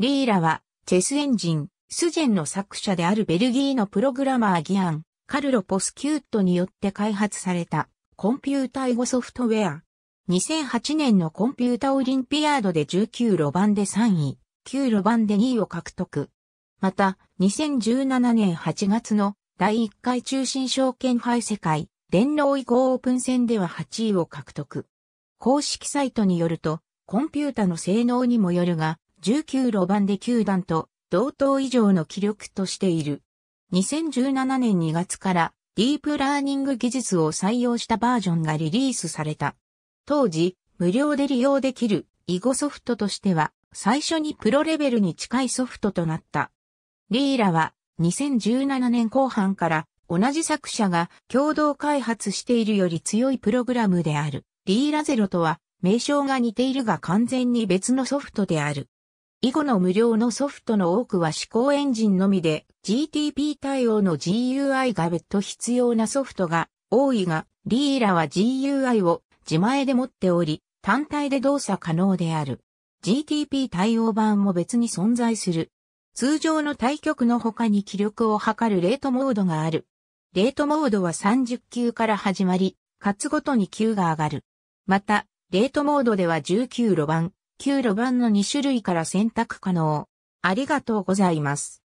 リーラは、チェスエンジン、スジェンの作者であるベルギーのプログラマーギアン、カルロ・ポスキュートによって開発された、コンピュータ囲碁ソフトウェア。2008年のコンピュータオリンピアードで19路番で3位、9路番で2位を獲得。また、2017年8月の第1回中心証券ファイ世界、電脳移行オープン戦では8位を獲得。公式サイトによると、コンピュータの性能にもよるが、19路盤で球団と同等以上の気力としている。2017年2月からディープラーニング技術を採用したバージョンがリリースされた。当時、無料で利用できる囲碁ソフトとしては最初にプロレベルに近いソフトとなった。リーラは2017年後半から同じ作者が共同開発しているより強いプログラムである。リーラゼロとは名称が似ているが完全に別のソフトである。以後の無料のソフトの多くは試行エンジンのみで GTP 対応の GUI が別途必要なソフトが多いが、リーラは GUI を自前で持っており、単体で動作可能である。GTP 対応版も別に存在する。通常の対局の他に気力を測るレートモードがある。レートモードは30級から始まり、勝つごとに級が上がる。また、レートモードでは19路盤、給路盤の2種類から選択可能。ありがとうございます。